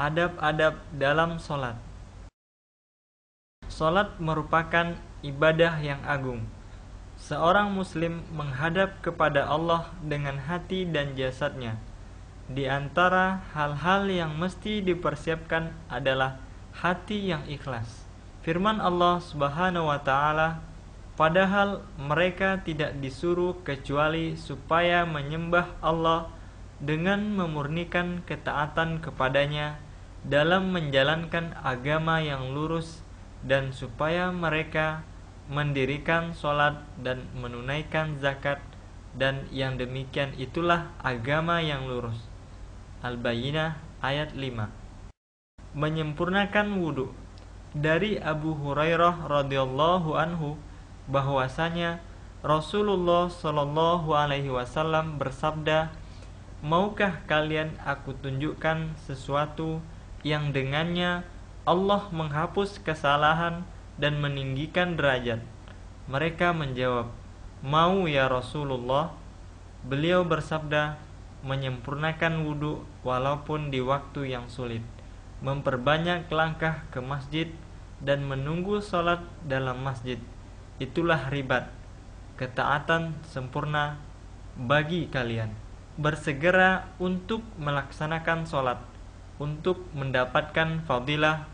Adab-adab dalam solat Solat merupakan ibadah yang agung. Seorang muslim menghadap kepada Allah dengan hati dan jasadnya. Di antara hal-hal yang mesti dipersiapkan adalah hati yang ikhlas. Firman Allah Subhanahu wa taala, "Padahal mereka tidak disuruh kecuali supaya menyembah Allah." dengan memurnikan ketaatan kepadanya dalam menjalankan agama yang lurus dan supaya mereka mendirikan sholat dan menunaikan zakat dan yang demikian itulah agama yang lurus. Al-Bayyinah ayat 5. Menyempurnakan wudhu dari Abu Hurairah radhiyallahu anhu bahwasanya Rasulullah shallallahu alaihi wasallam bersabda Maukah kalian aku tunjukkan sesuatu yang dengannya Allah menghapus kesalahan dan meninggikan derajat? Mereka menjawab, Mau ya Rasulullah. Beliau bersabda, menyempurnakan wudhu walaupun di waktu yang sulit, memperbanyak langkah ke masjid, dan menunggu sholat dalam masjid. Itulah ribat, ketaatan sempurna bagi kalian bersegera untuk melaksanakan sholat, untuk mendapatkan fadilah,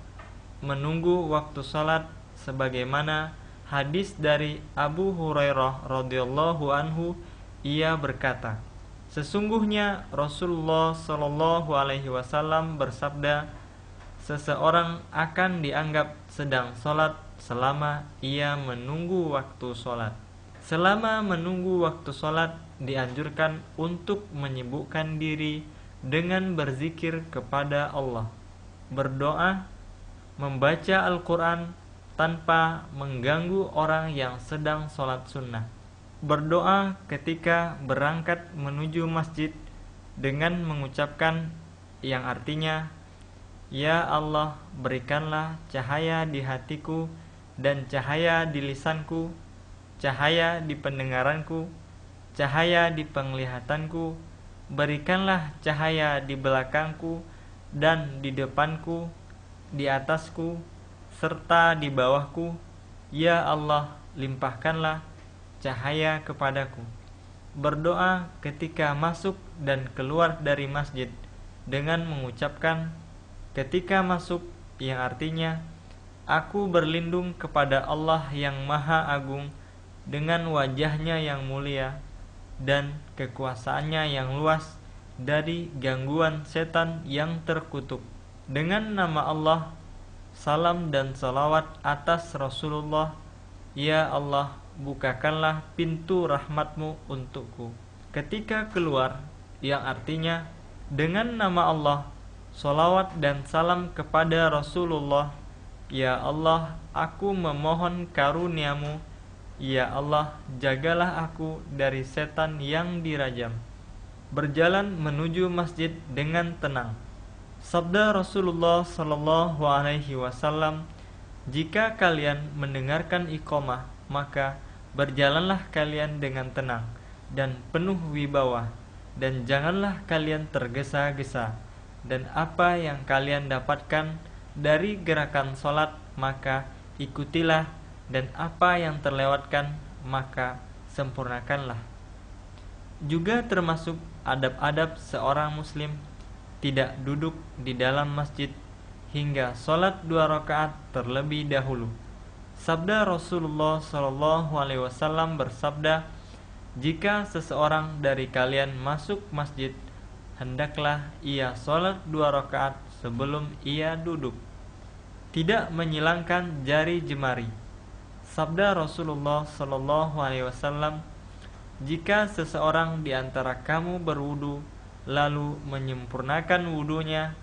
menunggu waktu sholat sebagaimana hadis dari Abu Hurairah radhiyallahu anhu ia berkata, sesungguhnya Rasulullah shallallahu alaihi wasallam bersabda, seseorang akan dianggap sedang sholat selama ia menunggu waktu sholat. Selama menunggu waktu sholat, dianjurkan untuk menyibukkan diri dengan berzikir kepada Allah, berdoa, membaca Al-Quran tanpa mengganggu orang yang sedang sholat sunnah, berdoa ketika berangkat menuju masjid dengan mengucapkan yang artinya, Ya Allah, berikanlah cahaya di hatiku dan cahaya di lisanku cahaya di pendengaranku, cahaya di penglihatanku, berikanlah cahaya di belakangku dan di depanku, di atasku, serta di bawahku. Ya Allah, limpahkanlah cahaya kepadaku. Berdoa ketika masuk dan keluar dari masjid dengan mengucapkan ketika masuk yang artinya aku berlindung kepada Allah yang Maha Agung dengan wajahnya yang mulia dan kekuasaannya yang luas dari gangguan setan yang terkutuk. Dengan nama Allah, salam dan salawat atas Rasulullah, Ya Allah, bukakanlah pintu rahmatmu untukku. Ketika keluar, yang artinya, dengan nama Allah, salawat dan salam kepada Rasulullah, Ya Allah, aku memohon karuniamu Ya Allah, jagalah aku dari setan yang dirajam. Berjalan menuju masjid dengan tenang. Sabda Rasulullah Shallallahu Alaihi Wasallam, jika kalian mendengarkan ikomah, maka berjalanlah kalian dengan tenang dan penuh wibawa, dan janganlah kalian tergesa-gesa. Dan apa yang kalian dapatkan dari gerakan solat, maka ikutilah dan apa yang terlewatkan maka sempurnakanlah. Juga termasuk adab-adab seorang muslim tidak duduk di dalam masjid hingga sholat dua rakaat terlebih dahulu. Sabda Rasulullah Shallallahu Alaihi Wasallam bersabda, jika seseorang dari kalian masuk masjid, hendaklah ia sholat dua rakaat sebelum ia duduk, tidak menyilangkan jari jemari Sabda Rasulullah Shallallahu Alaihi Wasallam, jika seseorang di antara kamu berwudu lalu menyempurnakan wudunya,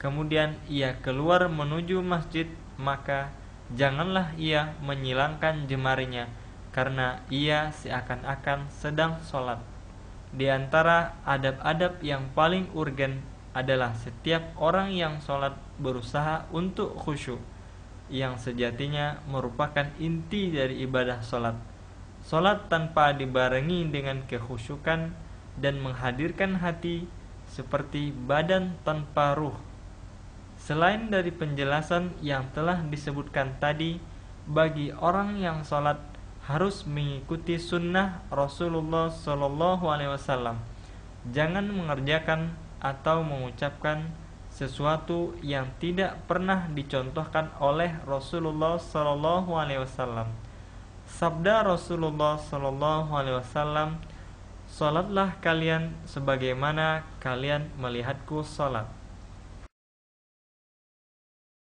kemudian ia keluar menuju masjid, maka janganlah ia menyilangkan jemarinya, karena ia seakan-akan sedang sholat. Di antara adab-adab yang paling urgen adalah setiap orang yang sholat berusaha untuk khusyuk yang sejatinya merupakan inti dari ibadah solat. Solat tanpa dibarengi dengan kehusukan dan menghadirkan hati seperti badan tanpa ruh. Selain dari penjelasan yang telah disebutkan tadi, bagi orang yang solat harus mengikuti sunnah Rasulullah Shallallahu Alaihi Wasallam. Jangan mengerjakan atau mengucapkan sesuatu yang tidak pernah dicontohkan oleh Rasulullah Shallallahu Alaihi Wasallam. Sabda Rasulullah Shallallahu Alaihi Wasallam, "Salatlah kalian sebagaimana kalian melihatku salat."